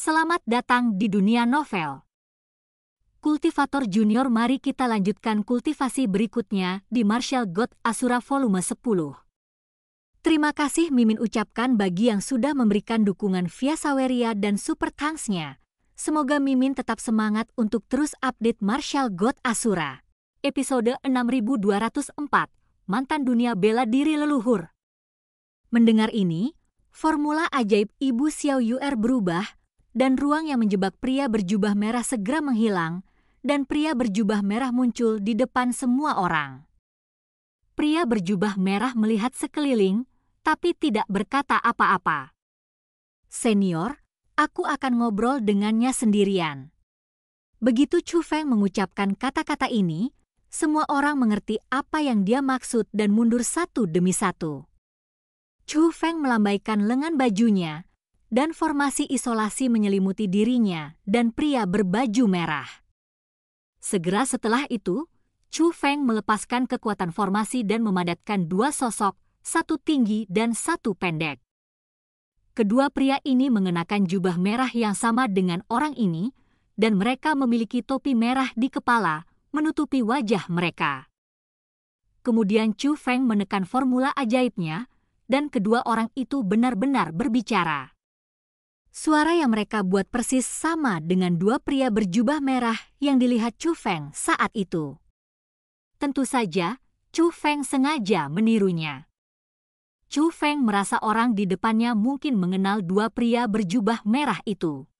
Selamat datang di dunia novel. Kultivator Junior mari kita lanjutkan kultivasi berikutnya di Marshall God Asura volume 10. Terima kasih Mimin ucapkan bagi yang sudah memberikan dukungan via Saweria dan Super Thanks-nya. Semoga Mimin tetap semangat untuk terus update Marshall God Asura. Episode 6204, Mantan Dunia Bela Diri Leluhur. Mendengar ini, formula ajaib Ibu Xiao Yuer berubah dan ruang yang menjebak pria berjubah merah segera menghilang, dan pria berjubah merah muncul di depan semua orang. Pria berjubah merah melihat sekeliling, tapi tidak berkata apa-apa. Senior, aku akan ngobrol dengannya sendirian. Begitu Chu Feng mengucapkan kata-kata ini, semua orang mengerti apa yang dia maksud dan mundur satu demi satu. Chu Feng melambaikan lengan bajunya, dan formasi isolasi menyelimuti dirinya dan pria berbaju merah. Segera setelah itu, Chu Feng melepaskan kekuatan formasi dan memadatkan dua sosok, satu tinggi dan satu pendek. Kedua pria ini mengenakan jubah merah yang sama dengan orang ini, dan mereka memiliki topi merah di kepala, menutupi wajah mereka. Kemudian Chu Feng menekan formula ajaibnya, dan kedua orang itu benar-benar berbicara. Suara yang mereka buat persis sama dengan dua pria berjubah merah yang dilihat Chu Feng saat itu. Tentu saja, Chu Feng sengaja menirunya. Chu Feng merasa orang di depannya mungkin mengenal dua pria berjubah merah itu.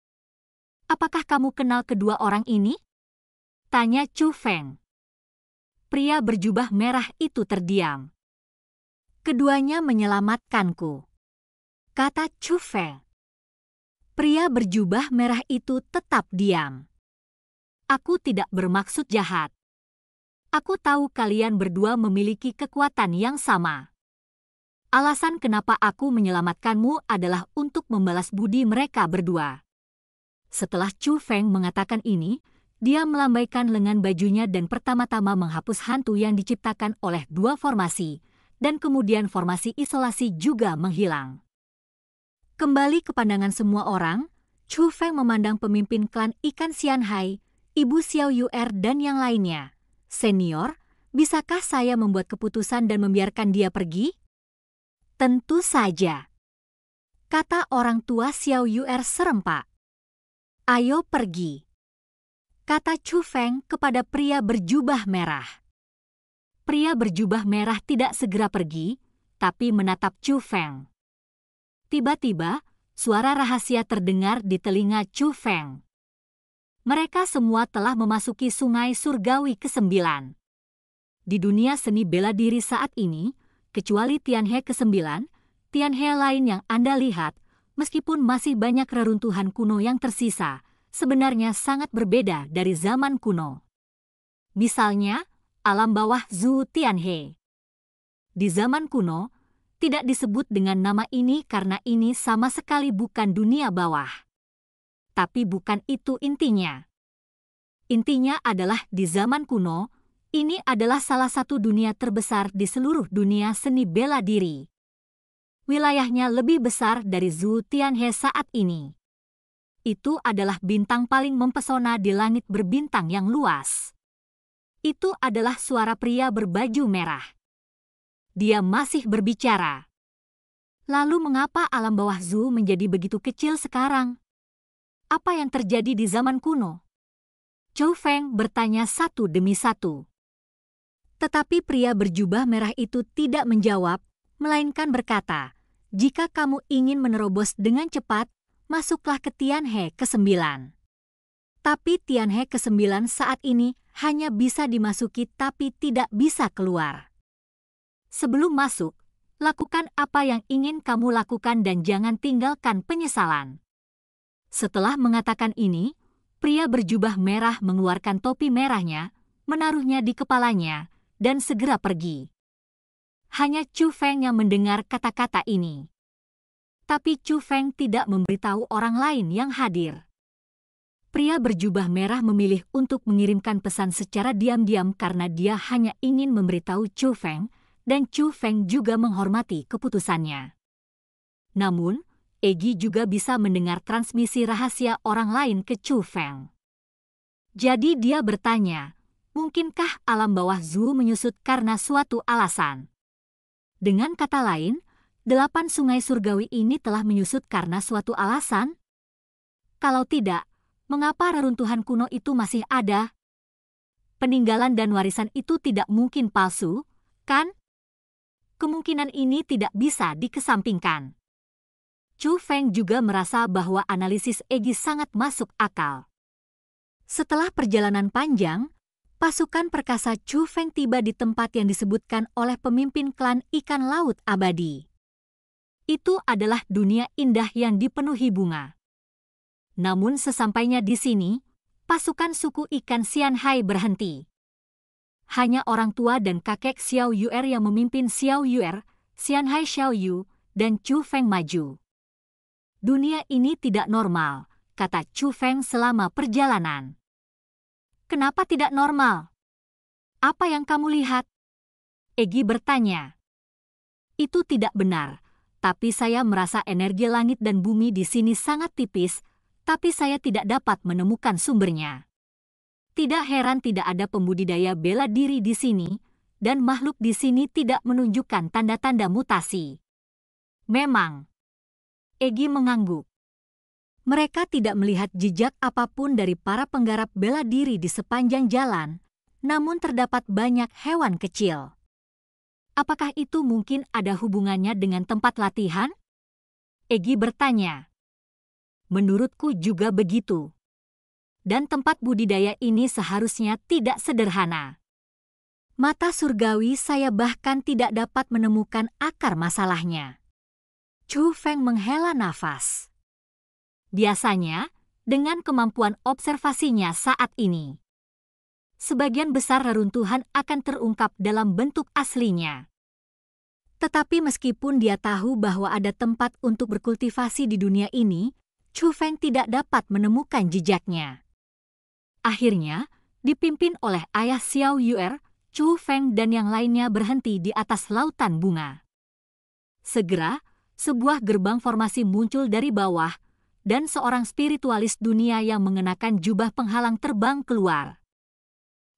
Apakah kamu kenal kedua orang ini? Tanya Chu Feng. Pria berjubah merah itu terdiam. Keduanya menyelamatkanku. Kata Chu Feng. Pria berjubah merah itu tetap diam. Aku tidak bermaksud jahat. Aku tahu kalian berdua memiliki kekuatan yang sama. Alasan kenapa aku menyelamatkanmu adalah untuk membalas budi mereka berdua. Setelah Chu Feng mengatakan ini, dia melambaikan lengan bajunya dan pertama-tama menghapus hantu yang diciptakan oleh dua formasi, dan kemudian formasi isolasi juga menghilang. Kembali ke pandangan semua orang, Chu Feng memandang pemimpin klan ikan Xianhai, Ibu Xiao Yuer dan yang lainnya. Senior, bisakah saya membuat keputusan dan membiarkan dia pergi? Tentu saja. Kata orang tua Xiao Yuer serempak. Ayo pergi. Kata Chu Feng kepada pria berjubah merah. Pria berjubah merah tidak segera pergi, tapi menatap Chu Feng. Tiba-tiba, suara rahasia terdengar di telinga Chu Feng. Mereka semua telah memasuki sungai surgawi ke-9. Di dunia seni bela diri saat ini, kecuali Tianhe ke-9, Tianhe lain yang Anda lihat, meskipun masih banyak reruntuhan kuno yang tersisa, sebenarnya sangat berbeda dari zaman kuno. Misalnya, alam bawah Zhu Tianhe. Di zaman kuno, tidak disebut dengan nama ini karena ini sama sekali bukan dunia bawah. Tapi bukan itu intinya. Intinya adalah di zaman kuno, ini adalah salah satu dunia terbesar di seluruh dunia seni bela diri. Wilayahnya lebih besar dari Zhu Tianhe saat ini. Itu adalah bintang paling mempesona di langit berbintang yang luas. Itu adalah suara pria berbaju merah dia masih berbicara. Lalu mengapa alam bawah Zu menjadi begitu kecil sekarang? Apa yang terjadi di zaman kuno? Chou Feng bertanya satu demi satu. Tetapi pria berjubah merah itu tidak menjawab, melainkan berkata, jika kamu ingin menerobos dengan cepat, masuklah ke Tianhe ke-9. Tapi Tianhe ke-9 saat ini hanya bisa dimasuki tapi tidak bisa keluar. Sebelum masuk, lakukan apa yang ingin kamu lakukan dan jangan tinggalkan penyesalan. Setelah mengatakan ini, pria berjubah merah mengeluarkan topi merahnya, menaruhnya di kepalanya, dan segera pergi. Hanya Chu Feng yang mendengar kata-kata ini. Tapi Chu Feng tidak memberitahu orang lain yang hadir. Pria berjubah merah memilih untuk mengirimkan pesan secara diam-diam karena dia hanya ingin memberitahu Chu Feng dan Chu Feng juga menghormati keputusannya. Namun, Egi juga bisa mendengar transmisi rahasia orang lain ke Chu Feng. Jadi dia bertanya, mungkinkah alam bawah Zhu menyusut karena suatu alasan? Dengan kata lain, delapan sungai surgawi ini telah menyusut karena suatu alasan? Kalau tidak, mengapa reruntuhan kuno itu masih ada? Peninggalan dan warisan itu tidak mungkin palsu, kan? kemungkinan ini tidak bisa dikesampingkan. Chu Feng juga merasa bahwa analisis Egi sangat masuk akal. Setelah perjalanan panjang, pasukan perkasa Chu Feng tiba di tempat yang disebutkan oleh pemimpin klan ikan laut abadi. Itu adalah dunia indah yang dipenuhi bunga. Namun sesampainya di sini, pasukan suku ikan Sianhai berhenti hanya orang tua dan kakek Xiao Yuer yang memimpin Xiao Yuer, Xianhai Xiao Yu, dan Chu Feng maju. Dunia ini tidak normal, kata Chu Feng selama perjalanan. Kenapa tidak normal? Apa yang kamu lihat? Egi bertanya. Itu tidak benar, tapi saya merasa energi langit dan bumi di sini sangat tipis, tapi saya tidak dapat menemukan sumbernya. Tidak heran tidak ada pembudidaya bela diri di sini, dan makhluk di sini tidak menunjukkan tanda-tanda mutasi. Memang. Egi mengangguk. Mereka tidak melihat jejak apapun dari para penggarap bela diri di sepanjang jalan, namun terdapat banyak hewan kecil. Apakah itu mungkin ada hubungannya dengan tempat latihan? Egi bertanya. Menurutku juga begitu dan tempat budidaya ini seharusnya tidak sederhana. Mata surgawi saya bahkan tidak dapat menemukan akar masalahnya. Chu Feng menghela nafas. Biasanya, dengan kemampuan observasinya saat ini, sebagian besar reruntuhan akan terungkap dalam bentuk aslinya. Tetapi meskipun dia tahu bahwa ada tempat untuk berkultivasi di dunia ini, Chu Feng tidak dapat menemukan jejaknya. Akhirnya, dipimpin oleh ayah Xiao Yuer, Chu Feng dan yang lainnya berhenti di atas lautan bunga. Segera, sebuah gerbang formasi muncul dari bawah, dan seorang spiritualis dunia yang mengenakan jubah penghalang terbang keluar.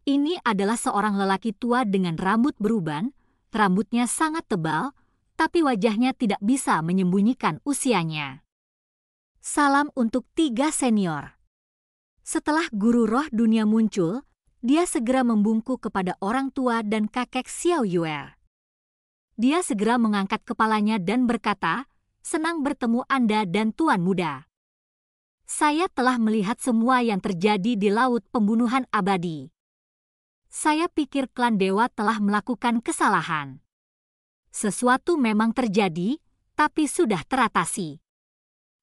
Ini adalah seorang lelaki tua dengan rambut beruban, rambutnya sangat tebal, tapi wajahnya tidak bisa menyembunyikan usianya. Salam untuk tiga senior. Setelah guru roh dunia muncul, dia segera membungkuk kepada orang tua dan kakek Xiao Yue. Dia segera mengangkat kepalanya dan berkata, senang bertemu Anda dan Tuan Muda. Saya telah melihat semua yang terjadi di Laut Pembunuhan Abadi. Saya pikir klan dewa telah melakukan kesalahan. Sesuatu memang terjadi, tapi sudah teratasi.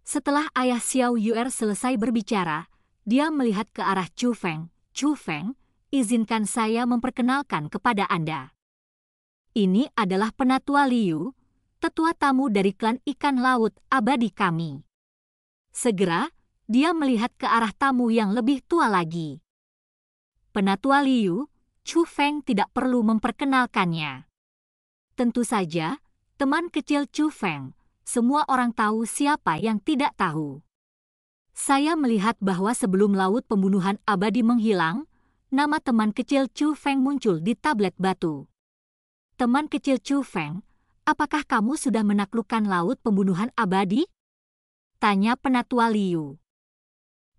Setelah ayah Xiao Yuer selesai berbicara, dia melihat ke arah Chu Feng. Chu Feng, izinkan saya memperkenalkan kepada Anda. Ini adalah penatua Liu, tetua tamu dari klan ikan laut abadi kami. Segera, dia melihat ke arah tamu yang lebih tua lagi. Penatua Liu, Chu Feng tidak perlu memperkenalkannya. Tentu saja, teman kecil Chu Feng, semua orang tahu siapa yang tidak tahu saya melihat bahwa sebelum Laut Pembunuhan Abadi menghilang, nama teman kecil Chu Feng muncul di tablet batu. Teman kecil Chu Feng, apakah kamu sudah menaklukkan Laut Pembunuhan Abadi? Tanya penatua Liu.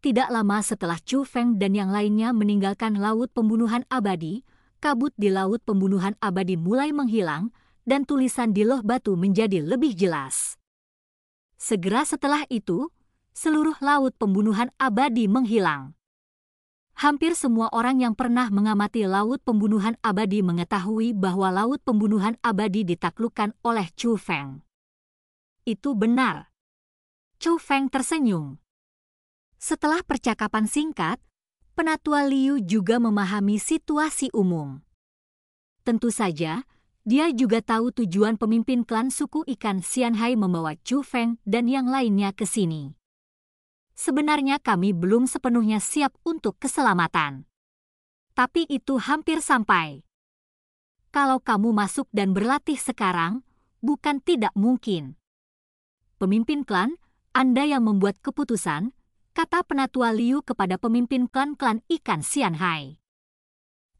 Tidak lama setelah Chu Feng dan yang lainnya meninggalkan Laut Pembunuhan Abadi, kabut di Laut Pembunuhan Abadi mulai menghilang dan tulisan di loh batu menjadi lebih jelas. Segera setelah itu, seluruh laut pembunuhan abadi menghilang. Hampir semua orang yang pernah mengamati Laut Pembunuhan Abadi mengetahui bahwa Laut Pembunuhan Abadi ditaklukkan oleh Chu Feng. Itu benar. Chu Feng tersenyum. Setelah percakapan singkat, penatua Liu juga memahami situasi umum. Tentu saja, dia juga tahu tujuan pemimpin klan suku ikan Xianhai membawa Chu Feng dan yang lainnya ke sini sebenarnya kami belum sepenuhnya siap untuk keselamatan. Tapi itu hampir sampai. Kalau kamu masuk dan berlatih sekarang, bukan tidak mungkin. Pemimpin klan, Anda yang membuat keputusan, kata penatua Liu kepada pemimpin klan-klan ikan Xianhai.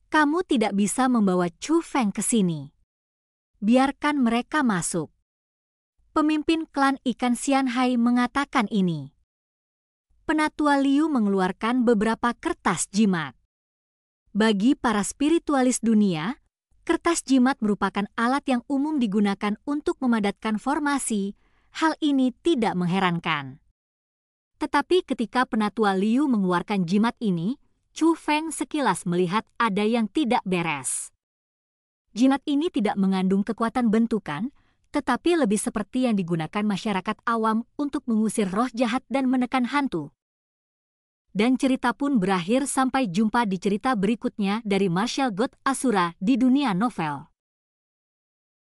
Kamu tidak bisa membawa Chu Feng ke sini. Biarkan mereka masuk. Pemimpin klan ikan Xianhai mengatakan ini penatua Liu mengeluarkan beberapa kertas jimat. Bagi para spiritualis dunia, kertas jimat merupakan alat yang umum digunakan untuk memadatkan formasi. Hal ini tidak mengherankan. Tetapi ketika penatua Liu mengeluarkan jimat ini, Chu Feng sekilas melihat ada yang tidak beres. Jimat ini tidak mengandung kekuatan bentukan, tetapi lebih seperti yang digunakan masyarakat awam untuk mengusir roh jahat dan menekan hantu. Dan cerita pun berakhir sampai jumpa di cerita berikutnya dari Marshall God Asura di dunia novel.